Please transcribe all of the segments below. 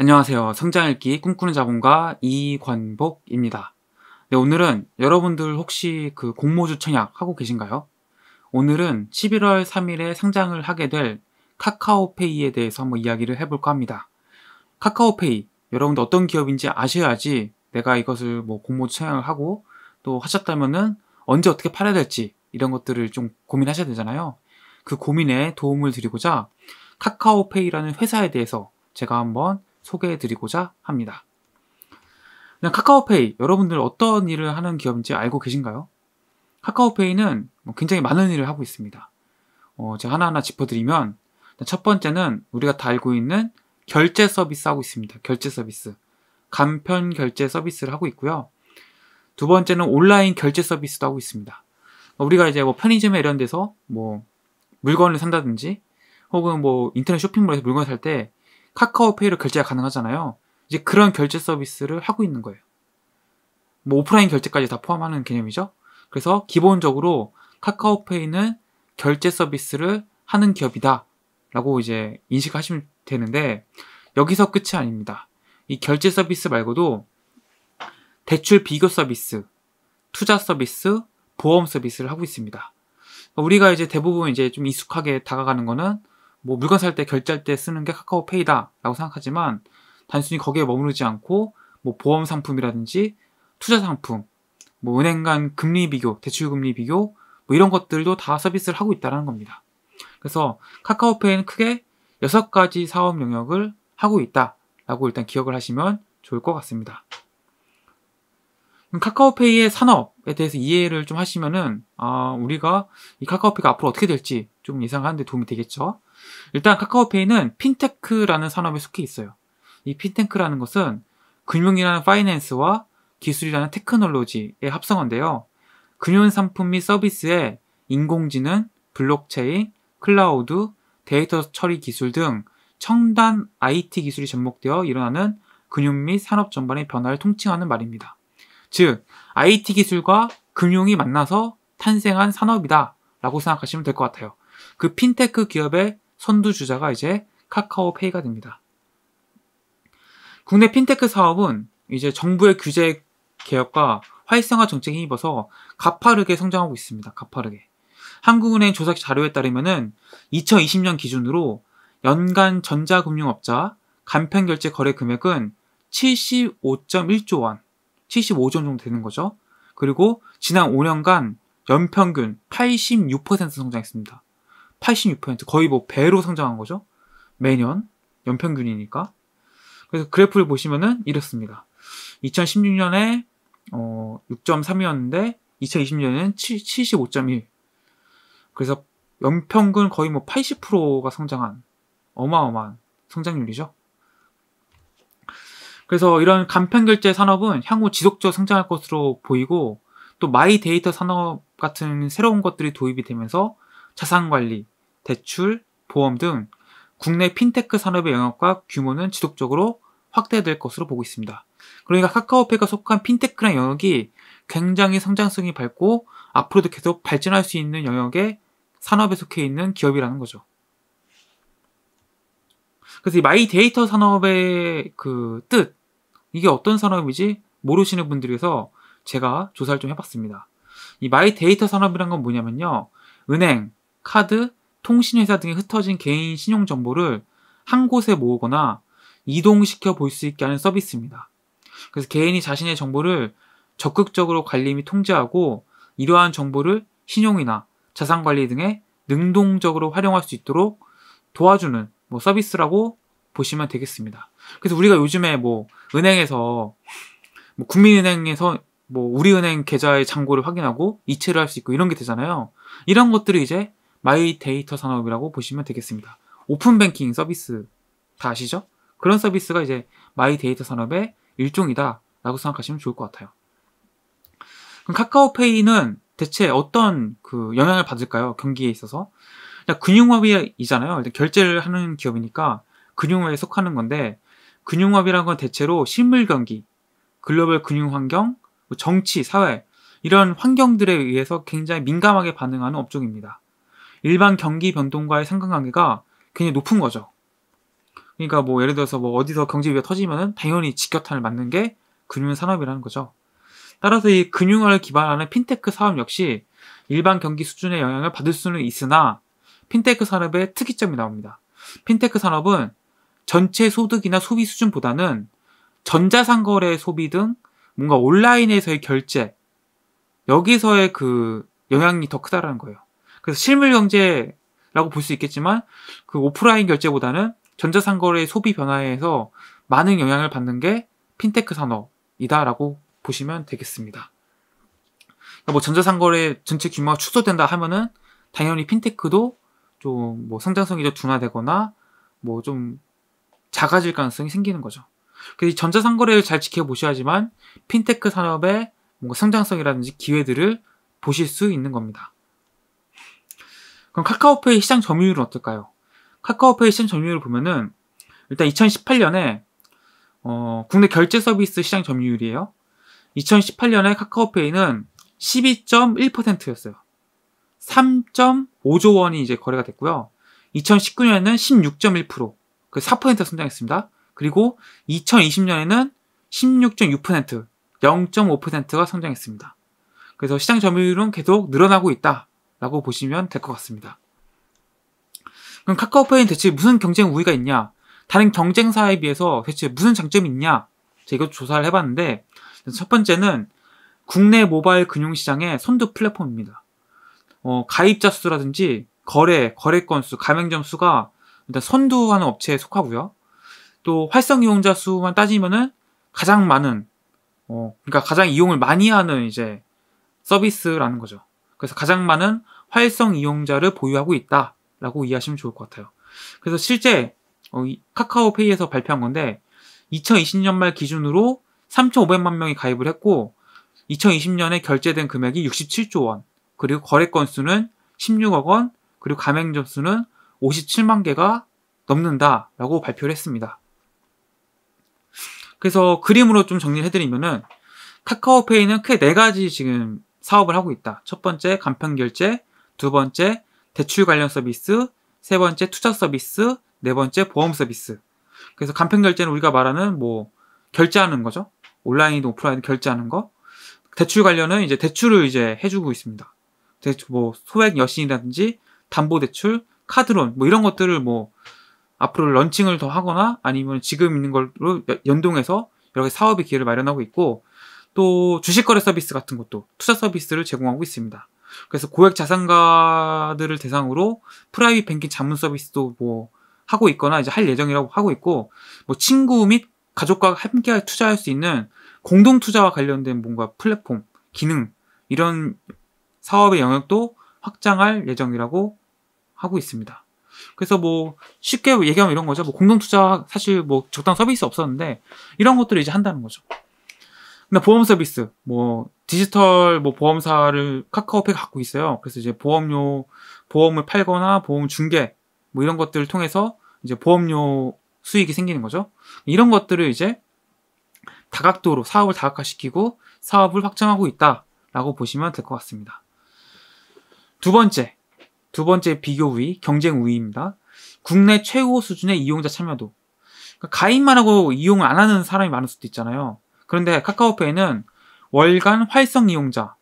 안녕하세요. 성장읽기 꿈꾸는 자본가 이관복입니다. 네, 오늘은 여러분들 혹시 그 공모주 청약 하고 계신가요? 오늘은 11월 3일에 상장을 하게 될 카카오페이에 대해서 한번 이야기를 해볼까 합니다. 카카오페이, 여러분들 어떤 기업인지 아셔야지 내가 이것을 뭐 공모주 청약을 하고 또 하셨다면은 언제 어떻게 팔아야 될지 이런 것들을 좀 고민하셔야 되잖아요. 그 고민에 도움을 드리고자 카카오페이라는 회사에 대해서 제가 한번 소개해드리고자 합니다. 그냥 카카오페이, 여러분들 어떤 일을 하는 기업인지 알고 계신가요? 카카오페이는 뭐 굉장히 많은 일을 하고 있습니다. 어, 제가 하나하나 짚어드리면 첫 번째는 우리가 다 알고 있는 결제 서비스 하고 있습니다. 결제 서비스. 간편 결제 서비스를 하고 있고요. 두 번째는 온라인 결제 서비스도 하고 있습니다. 우리가 이제 뭐 편의점에 이런 데서 뭐 물건을 산다든지 혹은 뭐 인터넷 쇼핑몰에서 물건을 살때 카카오페이로 결제가 가능하잖아요. 이제 그런 결제 서비스를 하고 있는 거예요. 뭐 오프라인 결제까지 다 포함하는 개념이죠. 그래서 기본적으로 카카오페이는 결제 서비스를 하는 기업이다라고 이제 인식하시면 되는데 여기서 끝이 아닙니다. 이 결제 서비스 말고도 대출 비교 서비스, 투자 서비스, 보험 서비스를 하고 있습니다. 우리가 이제 대부분 이제 좀 익숙하게 다가가는 거는 뭐 물건 살 때 결제할 때 쓰는 게 카카오페이다라고 생각하지만 단순히 거기에 머무르지 않고 뭐 보험 상품이라든지 투자 상품, 뭐 은행 간 금리 비교, 대출 금리 비교 뭐 이런 것들도 다 서비스를 하고 있다는 겁니다. 그래서 카카오페이는 크게 6가지 사업 영역을 하고 있다라고 일단 기억을 하시면 좋을 것 같습니다. 카카오페이의 산업에 대해서 이해를 좀 하시면은 아, 우리가 이 카카오페이가 앞으로 어떻게 될지 좀 예상하는데 도움이 되겠죠. 일단 카카오페이는 핀테크라는 산업에 속해 있어요. 이 핀테크라는 것은 금융이라는 파이낸스와 기술이라는 테크놀로지의 합성어인데요. 금융 상품 및 서비스에 인공지능, 블록체인, 클라우드, 데이터 처리 기술 등 첨단 IT 기술이 접목되어 일어나는 금융 및 산업 전반의 변화를 통칭하는 말입니다. 즉, IT 기술과 금융이 만나서 탄생한 산업이다 라고 생각하시면 될 것 같아요. 그 핀테크 기업의 선두주자가 이제 카카오페이가 됩니다. 국내 핀테크 사업은 이제 정부의 규제 개혁과 활성화 정책에 힘입어서 가파르게 성장하고 있습니다. 가파르게. 한국은행 조사 자료에 따르면은 2020년 기준으로 연간 전자금융업자 간편결제 거래 금액은 75.1조 원, 75조 정도 되는 거죠. 그리고 지난 5년간 연평균 86% 성장했습니다. 86% 거의 뭐 배로 성장한 거죠. 매년 연평균이니까. 그래서 그래프를 보시면은 이렇습니다. 2016년에 어 6.3이었는데 2020년에는 75.1. 그래서 연평균 거의 뭐 80%가 성장한 어마어마한 성장률이죠. 그래서 이런 간편결제 산업은 향후 지속적으로 성장할 것으로 보이고 또 마이 데이터 산업 같은 새로운 것들이 도입이 되면서 자산 관리, 대출, 보험 등 국내 핀테크 산업의 영역과 규모는 지속적으로 확대될 것으로 보고 있습니다. 그러니까 카카오페이가 속한 핀테크란 영역이 굉장히 성장성이 밝고 앞으로도 계속 발전할 수 있는 영역의 산업에 속해 있는 기업이라는 거죠. 그래서 이 마이 데이터 산업의 그 뜻, 이게 어떤 산업인지 모르시는 분들 에서 제가 조사를 좀 해봤습니다. 이 마이 데이터 산업이란 건 뭐냐면요. 은행, 카드, 통신회사 등에 흩어진 개인 신용정보를 한 곳에 모으거나 이동시켜 볼 수 있게 하는 서비스입니다. 그래서 개인이 자신의 정보를 적극적으로 관리 및 통제하고 이러한 정보를 신용이나 자산관리 등에 능동적으로 활용할 수 있도록 도와주는 뭐 서비스라고 보시면 되겠습니다. 그래서 우리가 요즘에 뭐 은행에서 뭐 국민은행에서 뭐 우리은행 계좌의 잔고를 확인하고 이체를 할 수 있고 이런 게 되잖아요. 이런 것들을 이제 마이 데이터 산업이라고 보시면 되겠습니다. 오픈 뱅킹 서비스 다 아시죠? 그런 서비스가 이제 마이 데이터 산업의 일종이다라고 생각하시면 좋을 것 같아요. 그럼 카카오페이는 대체 어떤 그 영향을 받을까요? 경기에 있어서 금융업이잖아요. 일단 결제를 하는 기업이니까 금융업에 속하는 건데 금융업이란 건 대체로 실물 경기, 글로벌 금융 환경, 뭐 정치, 사회 이런 환경들에 의해서 굉장히 민감하게 반응하는 업종입니다. 일반 경기 변동과의 상관관계가 굉장히 높은 거죠. 그러니까 뭐 예를 들어서 뭐 어디서 경제 위기가 터지면은 당연히 직격탄을 맞는 게 금융 산업이라는 거죠. 따라서 이금융을 기반하는 핀테크 사업 역시 일반 경기 수준의 영향을 받을 수는 있으나 핀테크 산업의 특이점이 나옵니다. 핀테크 산업은 전체 소득이나 소비 수준보다는 전자상거래 소비 등 뭔가 온라인에서의 결제 여기서의 그 영향이 더 크다라는 거예요. 그래서 실물 경제라고 볼 수 있겠지만 그 오프라인 결제보다는 전자상거래의 소비 변화에서 많은 영향을 받는 게 핀테크 산업이다라고 보시면 되겠습니다. 그러니까 뭐 전자상거래 전체 규모가 축소된다 하면은 당연히 핀테크도 좀 뭐 성장성이 뭐 좀 둔화되거나 뭐 좀 작아질 가능성이 생기는 거죠. 그래서 전자상거래를 잘 지켜보셔야지만 핀테크 산업의 뭔가 성장성이라든지 기회들을 보실 수 있는 겁니다. 그럼 카카오페이 시장 점유율은 어떨까요? 카카오페이 시장 점유율을 보면은 일단 2018년에 어, 국내 결제 서비스 시장 점유율이에요. 2018년에 카카오페이는 12.1%였어요. 3.5조 원이 이제 거래가 됐고요. 2019년에는 16.1%, 그 4% 성장했습니다. 그리고 2020년에는 16.6%, 0.5%가 성장했습니다. 그래서 시장 점유율은 계속 늘어나고 있다. 라고 보시면 될 것 같습니다. 그럼 카카오페이는 대체 무슨 경쟁 우위가 있냐? 다른 경쟁사에 비해서 대체 무슨 장점이 있냐? 제가 이것 조사를 해봤는데 첫 번째는 국내 모바일 금융시장의 선두 플랫폼입니다. 어, 가입자 수라든지 거래, 거래 건수, 가맹점 수가 일단 선두하는 업체에 속하고요. 또 활성 이용자 수만 따지면은 가장 많은, 어, 그러니까 가장 이용을 많이 하는 이제 서비스라는 거죠. 그래서 가장 많은 활성 이용자를 보유하고 있다라고 이해하시면 좋을 것 같아요. 그래서 실제 어, 카카오페이에서 발표한 건데 2020년 말 기준으로 3,500만 명이 가입을 했고 2020년에 결제된 금액이 67조 원, 그리고 거래 건수는 16억 원, 그리고 가맹 점수는 57만 개가 넘는다라고 발표를 했습니다. 그래서 그림으로 좀 정리를 해드리면은 카카오페이는 크게 네 가지 지금 사업을 하고 있다. 첫 번째 간편 결제, 두 번째 대출 관련 서비스, 세 번째 투자 서비스, 네 번째 보험 서비스. 그래서 간편 결제는 우리가 말하는 뭐 결제하는 거죠. 온라인이든 오프라인이든 결제하는 거. 대출 관련은 이제 대출을 이제 해주고 있습니다. 대출 뭐 소액 여신이라든지 담보 대출, 카드론 뭐 이런 것들을 뭐 앞으로 런칭을 더 하거나 아니면 지금 있는 걸로 연동해서 여러 가 사업의 기회를 마련하고 있고 또 주식거래 서비스 같은 것도 투자 서비스를 제공하고 있습니다. 그래서 고액 자산가들을 대상으로 프라이빗 뱅킹 자문 서비스도 뭐 하고 있거나 이제 할 예정이라고 하고 있고 뭐 친구 및 가족과 함께 투자할 수 있는 공동 투자와 관련된 뭔가 플랫폼, 기능 이런 사업의 영역도 확장할 예정이라고 하고 있습니다. 그래서 뭐 쉽게 얘기하면 이런 거죠. 뭐 공동 투자 사실 뭐 적당 서비스 없었는데 이런 것들을 이제 한다는 거죠. 근데 보험 서비스, 뭐 디지털 뭐 보험사를 카카오페 갖고 있어요. 그래서 이제 보험료 보험을 팔거나 보험 중개 뭐 이런 것들을 통해서 이제 보험료 수익이 생기는 거죠. 이런 것들을 이제 다각도로 사업을 다각화시키고 사업을 확장하고 있다라고 보시면 될 것 같습니다. 두 번째, 두 번째 비교 우위, 경쟁 우위입니다. 국내 최고 수준의 이용자 참여도. 그러니까 가입만 하고 이용을 안 하는 사람이 많을 수도 있잖아요. 그런데 카카오페이는 월간 활성 이용자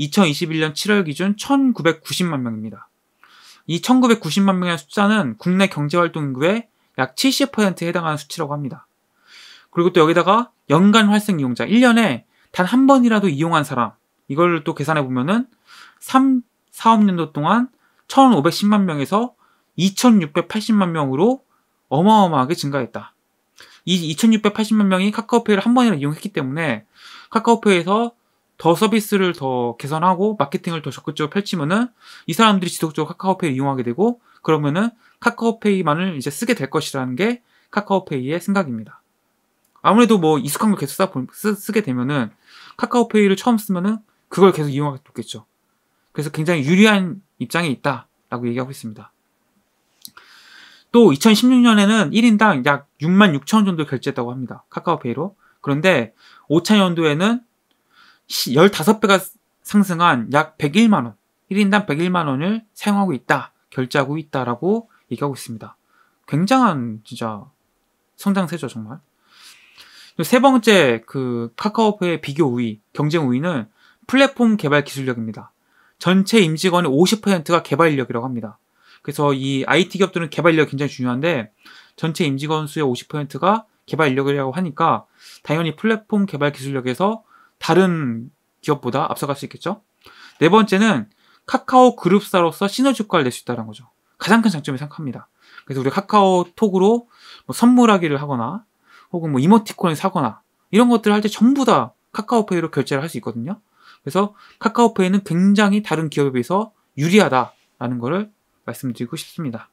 2021년 7월 기준 1990만 명입니다. 이 1990만 명의 숫자는 국내 경제활동 인구의 약 70%에 해당하는 수치라고 합니다. 그리고 또 여기다가 연간 활성 이용자 1년에 단 한 번이라도 이용한 사람 이걸 또 계산해 보면은 3, 4억년도 동안 1510만 명에서 2680만 명으로 어마어마하게 증가했다. 이 2680만 명이 카카오페이를 한 번이나 이용했기 때문에 카카오페이에서 더 서비스를 더 개선하고 마케팅을 더 적극적으로 펼치면은 이 사람들이 지속적으로 카카오페이를 이용하게 되고 그러면은 카카오페이만을 이제 쓰게 될 것이라는 게 카카오페이의 생각입니다. 아무래도 뭐 익숙한 걸 계속 쓰, 게 되면은 카카오페이를 처음 쓰면은 그걸 계속 이용하게 됐겠죠. 그래서 굉장히 유리한 입장에 있다라고 얘기하고 있습니다. 또 2016년에는 1인당 약 6만 6천 원 정도 결제했다고 합니다. 카카오페이로. 그런데 5차연도에는 15배가 상승한 약 101만 원, 1인당 101만 원을 사용하고 있다, 결제하고 있다라고 얘기하고 있습니다. 굉장한 진짜 성장세죠, 정말. 세 번째 그 카카오페이 비교 우위, 경쟁 우위는 플랫폼 개발 기술력입니다. 전체 임직원의 50%가 개발 인력이라고 합니다. 그래서 이 IT 기업들은 개발 인력이 굉장히 중요한데 전체 임직원 수의 50%가 개발 인력이라고 하니까 당연히 플랫폼 개발 기술력에서 다른 기업보다 앞서갈 수 있겠죠. 네 번째는 카카오 그룹사로서 시너지 효과를 낼 수 있다는 거죠. 가장 큰 장점이 생각합니다. 그래서 우리 카카오톡으로 뭐 선물하기를 하거나 혹은 뭐 이모티콘을 사거나 이런 것들을 할 때 전부 다 카카오페이로 결제를 할 수 있거든요. 그래서 카카오페이는 굉장히 다른 기업에 비해서 유리하다라는 거를 말씀드리고 싶습니다.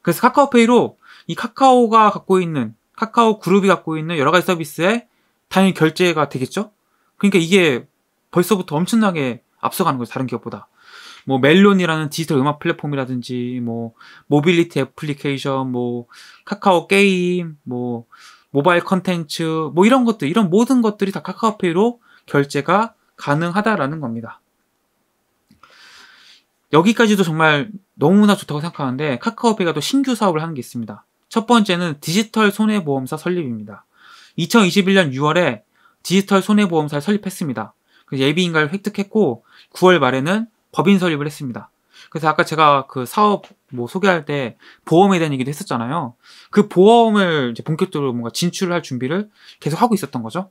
그래서 카카오페이로 이 카카오가 갖고 있는 카카오 그룹이 갖고 있는 여러 가지 서비스에 당연히 결제가 되겠죠. 그러니까 이게 벌써부터 엄청나게 앞서가는 거죠. 다른 기업보다. 뭐 멜론이라는 디지털 음악 플랫폼이라든지 뭐 모빌리티 애플리케이션 뭐 카카오 게임 뭐 모바일 컨텐츠 뭐 이런 것들 이런 모든 것들이 다 카카오페이로 결제가 가능하다라는 겁니다. 여기까지도 정말 너무나 좋다고 생각하는데 카카오페이가 또 신규 사업을 하는 게 있습니다. 첫 번째는 디지털 손해보험사 설립입니다. 2021년 6월에 디지털 손해보험사를 설립했습니다. 예비인가를 획득했고 9월 말에는 법인 설립을 했습니다. 그래서 아까 제가 그 사업 뭐 소개할 때 보험에 대한 얘기도 했었잖아요. 그 보험을 이제 본격적으로 뭔가 진출할 준비를 계속 하고 있었던 거죠.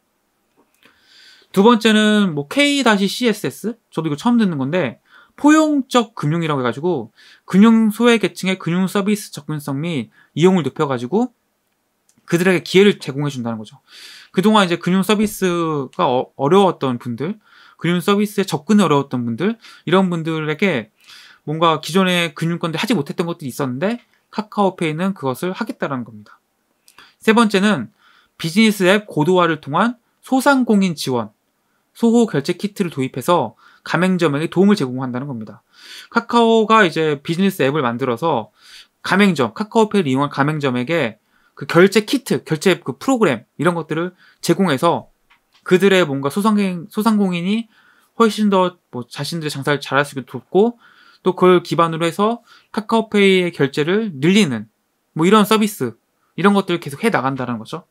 두 번째는 뭐 K-CSS 저도 이거 처음 듣는 건데 포용적 금융이라고 해가지고 금융 소외 계층의 금융 서비스 접근성 및 이용을 높여가지고 그들에게 기회를 제공해 준다는 거죠. 그동안 이제 금융 서비스가 어, 려웠던 분들, 금융 서비스에 접근이 어려웠던 분들 이런 분들에게 뭔가 기존의 금융권들 하지 못했던 것들이 있었는데 카카오페이는 그것을 하겠다라는 겁니다. 세 번째는 비즈니스 앱 고도화를 통한 소상공인 지원, 소호 결제 키트를 도입해서 가맹점에게 도움을 제공한다는 겁니다. 카카오가 이제 비즈니스 앱을 만들어서 가맹점, 카카오페이를 이용한 가맹점에게 그 결제 키트, 결제 그 프로그램 이런 것들을 제공해서 그들의 뭔가 소상공인, 소상공인이 훨씬 더 뭐 자신들의 장사를 잘할 수 있게 돕고 또 그걸 기반으로 해서 카카오페이의 결제를 늘리는 뭐 이런 서비스 이런 것들을 계속 해 나간다는 거죠.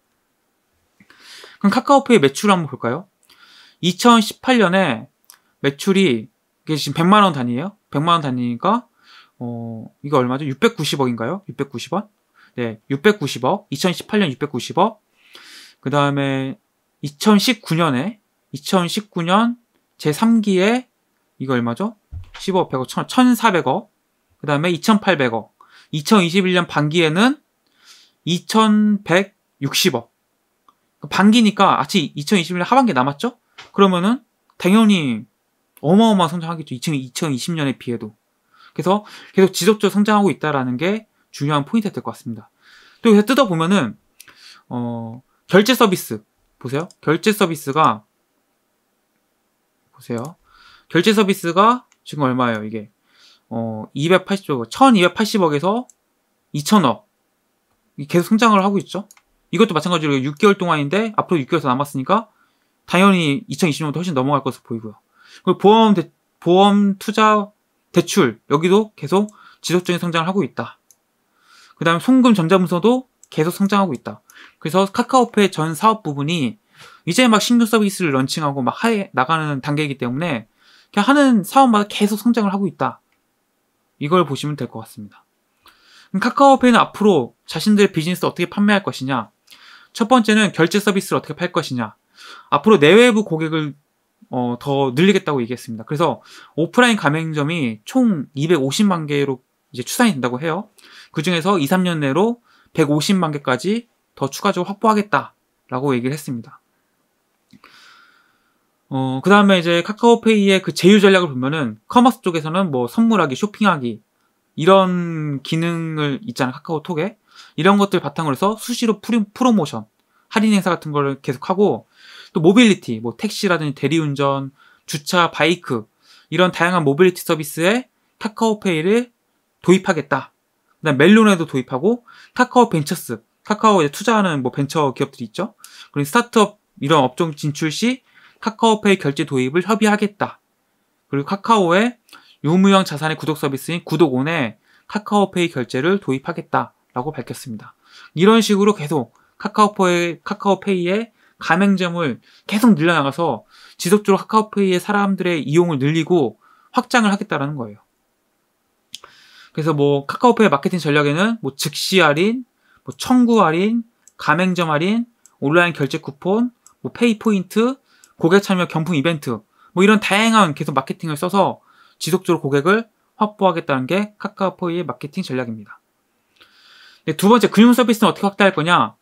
그럼 카카오페이 매출을 한번 볼까요? 2018년에 매출이 이게 지금 100만 원 단위예요. 100만 원 단위니까 어, 이거 얼마죠? 690억인가요? 6 9 0억 네, 690억. 2018년 690억. 그다음에 2019년에 2019년 제3기에 이거 얼마죠? 15억, 100억, 1 1400억. 그다음에 2800억. 2021년 반기에는 2160억. 그 반기니까 아직 2021년 하반기 남았죠? 그러면은 당연히 어마어마 성장하겠죠. 2020, 2020년에 비해도. 그래서 계속 지속적으로 성장하고 있다라는 게 중요한 포인트가 될 것 같습니다. 또 여기서 뜯어보면은, 어, 결제 서비스. 보세요. 결제 서비스가, 보세요. 결제 서비스가 지금 얼마예요, 이게? 어, 280억, 1280억에서 2000억. 계속 성장을 하고 있죠. 이것도 마찬가지로 6개월 동안인데, 앞으로 6개월 더 남았으니까, 당연히 2020년부터 훨씬 넘어갈 것으로 보이고요. 그리고 보험, 대, 보험 투자 대출 여기도 계속 지속적인 성장을 하고 있다. 그 다음에 송금 전자문서도 계속 성장하고 있다. 그래서 카카오페이 전 사업 부분이 이제 막 신규 서비스를 런칭하고 막 하에 나가는 단계이기 때문에 그냥 하는 사업마다 계속 성장을 하고 있다. 이걸 보시면 될 것 같습니다. 카카오페이는 앞으로 자신들의 비즈니스 를 어떻게 판매할 것이냐? 첫 번째는 결제 서비스를 어떻게 팔 것이냐? 앞으로 내외부 고객을 어, 더 늘리겠다고 얘기했습니다. 그래서 오프라인 가맹점이 총 250만 개로 이제 추산이 된다고 해요. 그 중에서 2, 3년 내로 150만 개까지 더 추가적으로 확보하겠다라고 얘기를 했습니다. 어, 그 다음에 이제 카카오페이의 그 제휴 전략을 보면은 커머스 쪽에서는 뭐 선물하기, 쇼핑하기 이런 기능을 있잖아 카카오톡에 이런 것들 바탕으로 해서 수시로 프리, 프로모션 할인 행사 같은 걸 계속하고 또 모빌리티, 뭐 택시라든지 대리운전, 주차, 바이크 이런 다양한 모빌리티 서비스에 카카오페이를 도입하겠다. 그다음 멜론에도 도입하고 카카오 벤처스, 카카오에 투자하는 뭐 벤처 기업들이 있죠. 그리고 스타트업 이런 업종 진출 시 카카오페이 결제 도입을 협의하겠다. 그리고 카카오의 유무형 자산의 구독 서비스인 구독온에 카카오페이 결제를 도입하겠다라고 밝혔습니다. 이런 식으로 계속 카카오페이, 카카오페이의 가맹점을 계속 늘려나가서 지속적으로 카카오페이의 사람들의 이용을 늘리고 확장을 하겠다라는 거예요. 그래서 뭐 카카오페이 마케팅 전략에는 뭐 즉시 할인, 뭐 청구 할인, 가맹점 할인, 온라인 결제 쿠폰, 뭐 페이 포인트, 고객 참여 경품 이벤트 뭐 이런 다양한 계속 마케팅을 써서 지속적으로 고객을 확보하겠다는 게 카카오페이의 마케팅 전략입니다. 네, 두 번째 금융 서비스는 어떻게 확대할 거냐?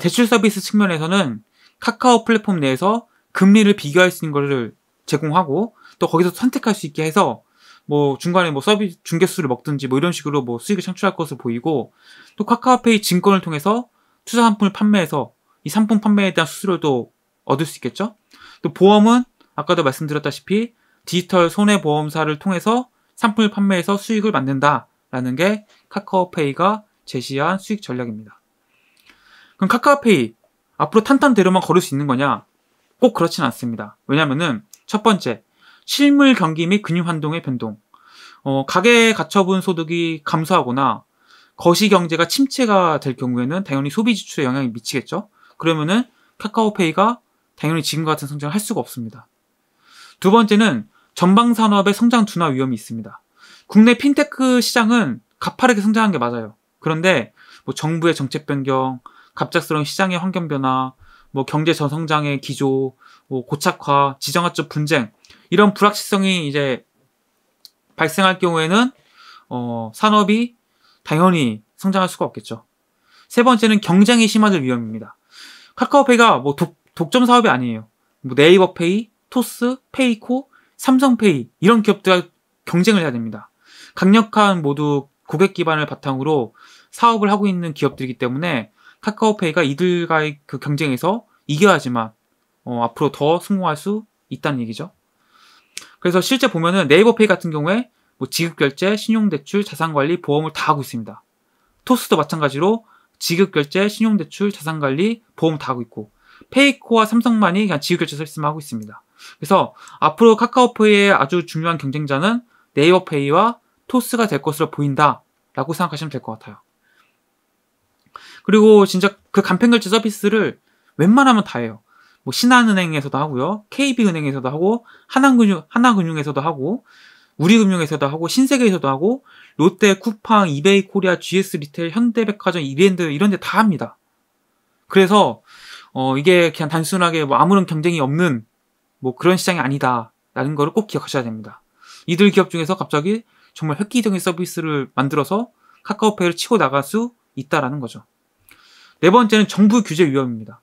대출 서비스 측면에서는 카카오 플랫폼 내에서 금리를 비교할 수 있는 것을 제공하고 또 거기서 선택할 수 있게 해서 뭐 중간에 뭐 서비스 중개수를 먹든지 뭐 이런 식으로 뭐 수익을 창출할 것으로 보이고 또 카카오페이 증권을 통해서 투자 상품을 판매해서 이 상품 판매에 대한 수수료도 얻을 수 있겠죠. 또 보험은 아까도 말씀드렸다시피 디지털 손해보험사를 통해서 상품을 판매해서 수익을 만든다라는 게 카카오페이가 제시한 수익 전략입니다. 그럼 카카오페이 앞으로 탄탄대로만 걸을 수 있는 거냐? 꼭 그렇진 않습니다. 왜냐면은 첫 번째, 실물 경기 및 금융 환동의 변동. 어, 가계 가처분 소득이 감소하거나 거시 경제가 침체가 될 경우에는 당연히 소비 지출에 영향이 미치겠죠. 그러면은 카카오페이가 당연히 지금 과 같은 성장을 할 수가 없습니다. 두 번째는 전방 산업의 성장 둔화 위험이 있습니다. 국내 핀테크 시장은 가파르게 성장한 게 맞아요. 그런데 뭐 정부의 정책 변경, 갑작스러운 시장의 환경 변화, 뭐 경제 전성장의 기조, 뭐 고착화, 지정학적 분쟁 이런 불확실성이 이제 발생할 경우에는 어, 산업이 당연히 성장할 수가 없겠죠. 세 번째는 경쟁이 심화될 위험입니다. 카카오페이가 뭐 독, 독점 사업이 아니에요. 뭐 네이버페이, 토스, 페이코, 삼성페이 이런 기업들과 경쟁을 해야 됩니다. 강력한 모두 고객 기반을 바탕으로 사업을 하고 있는 기업들이기 때문에 카카오페이가 이들과의 그 경쟁에서 이겨야지만 어, 앞으로 더 성공할 수 있다는 얘기죠. 그래서 실제 보면은 네이버페이 같은 경우에 뭐 지급결제, 신용대출, 자산관리, 보험을 다 하고 있습니다. 토스도 마찬가지로 지급결제, 신용대출, 자산관리, 보험 다 하고 있고 페이코와 삼성만이 그냥 지급결제 서비스만 하고 있습니다. 그래서 앞으로 카카오페이의 아주 중요한 경쟁자는 네이버페이와 토스가 될 것으로 보인다라고 생각하시면 될 것 같아요. 그리고 진짜 그 간편결제 서비스를 웬만하면 다 해요. 뭐 신한은행에서도 하고요. KB은행에서도 하고 하나금융 하나금융에서도 하고 우리금융에서도 하고 신세계에서도 하고 롯데, 쿠팡, 이베이 코리아, GS 리테일, 현대백화점, 이랜드 이런 데 다 합니다. 그래서 어 이게 그냥 단순하게 뭐 아무런 경쟁이 없는 뭐 그런 시장이 아니다라는 거를 꼭 기억하셔야 됩니다. 이들 기업 중에서 갑자기 정말 획기적인 서비스를 만들어서 카카오페이를 치고 나갈 수 있다라는 거죠. 네 번째는 정부 규제 위험입니다.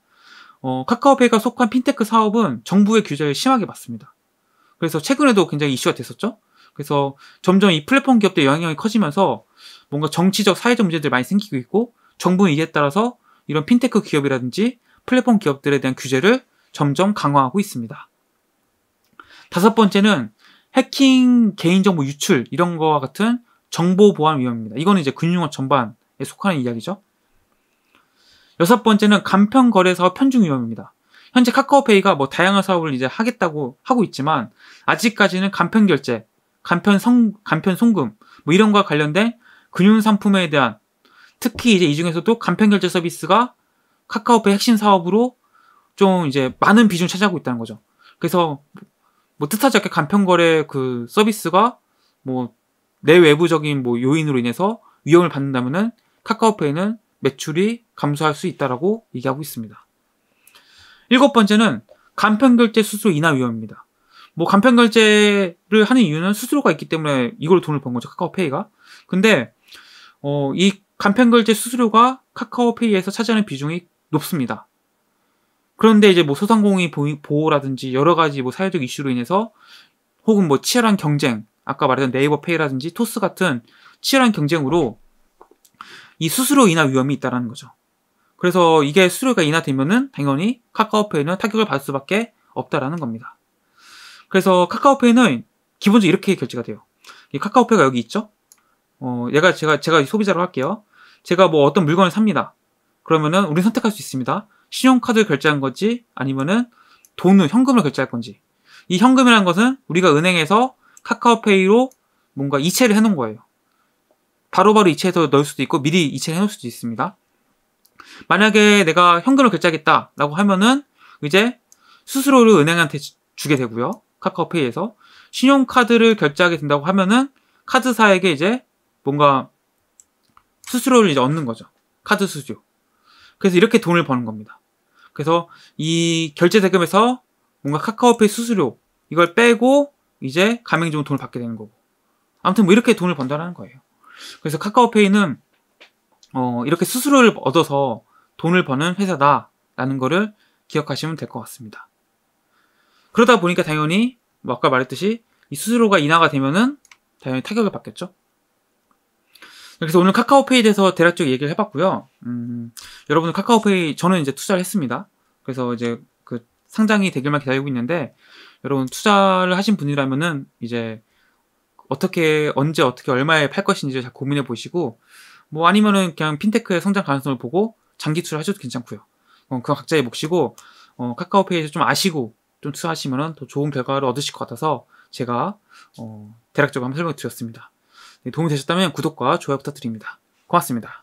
어, 카카오페이가 속한 핀테크 사업은 정부의 규제를 심하게 받습니다. 그래서 최근에도 굉장히 이슈가 됐었죠. 그래서 점점 이 플랫폼 기업들의 영향이 커지면서 뭔가 정치적, 사회적 문제들이 많이 생기고 있고 정부는 이에 따라서 이런 핀테크 기업이라든지 플랫폼 기업들에 대한 규제를 점점 강화하고 있습니다. 다섯 번째는 해킹, 개인정보 유출 이런 거와 같은 정보 보안 위험입니다. 이거는 이제 금융업 전반에 속하는 이야기죠. 여섯 번째는 간편 거래 사업 편중 위험입니다. 현재 카카오페이가 뭐 다양한 사업을 이제 하겠다고 하고 있지만 아직까지는 간편 결제, 간편 성, 간편 송금 뭐 이런 거와 관련된 금융 상품에 대한 특히 이제 이 중에서도 간편 결제 서비스가 카카오페이 핵심 사업으로 좀 이제 많은 비중 차지하고 있다는 거죠. 그래서 뭐 뜻하지 않게 간편 거래 그 서비스가 뭐 내외부적인 뭐 요인으로 인해서 위험을 받는다면은 카카오페이는 매출이 감소할 수 있다라고 얘기하고 있습니다. 일곱 번째는 간편결제 수수료 인하 위험입니다. 뭐 간편결제를 하는 이유는 수수료가 있기 때문에 이걸 돈을 번 거죠 카카오페이가. 근데 어, 이 간편결제 수수료가 카카오페이에서 차지하는 비중이 높습니다. 그런데 이제 뭐 소상공인 보호라든지 여러 가지 뭐 사회적 이슈로 인해서 혹은 뭐 치열한 경쟁, 아까 말했던 네이버 페이라든지 토스 같은 치열한 경쟁으로 이 수수료 인하 위험이 있다라는 거죠. 그래서 이게 수수료가 인하되면은 당연히 카카오페이는 타격을 받을 수밖에 없다라는 겁니다. 그래서 카카오페이는 기본적으로 이렇게 결제가 돼요. 이 카카오페이가 여기 있죠? 어, 얘가 제가 제가 소비자로 할게요. 제가 뭐 어떤 물건을 삽니다. 그러면은 우리 선택할 수 있습니다. 신용카드 결제한 건지 아니면은 돈을 현금을 결제할 건지. 이 현금이라는 것은 우리가 은행에서 카카오페이로 뭔가 이체를 해놓은 거예요. 바로바로 바로 이체해서 넣을 수도 있고 미리 이체를 해놓을 수도 있습니다. 만약에 내가 현금을 결제하겠다라고 하면은 이제 스스로를 은행한테 주게 되고요. 카카오페이에서 신용카드를 결제하게 된다고 하면은 카드사에게 이제 뭔가 수수료를 이제 얻는 거죠. 카드 수수료. 그래서 이렇게 돈을 버는 겁니다. 그래서 이 결제 대금에서 뭔가 카카오페이 수수료 이걸 빼고 이제 가맹점은 돈을 받게 되는 거고. 아무튼 뭐 이렇게 돈을 번다라는 거예요. 그래서 카카오페이는 어, 이렇게 수수료를 얻어서 돈을 버는 회사다라는 거를 기억하시면 될 것 같습니다. 그러다 보니까 당연히 뭐 아까 말했듯이 이 수수료가 인하가 되면은 당연히 타격을 받겠죠. 그래서 오늘 카카오페이에 대해서 대략적 얘기를 해봤고요. 음, 여러분은 카카오페이 저는 이제 투자를 했습니다. 그래서 이제 그 상장이 되길만 기다리고 있는데 여러분 투자를 하신 분이라면은 이제 어떻게 언제 어떻게 얼마에 팔 것인지 잘 고민해 보시고 뭐 아니면은 그냥 핀테크의 성장 가능성을 보고 장기 투자 하셔도 괜찮고요. 어, 그건 각자의 몫이고 어, 카카오페이에서 좀 아시고 좀 투자하시면 더 좋은 결과를 얻으실 것 같아서 제가 어, 대략적으로 한번 설명을 드렸습니다. 네, 도움이 되셨다면 구독과 좋아요 부탁드립니다. 고맙습니다.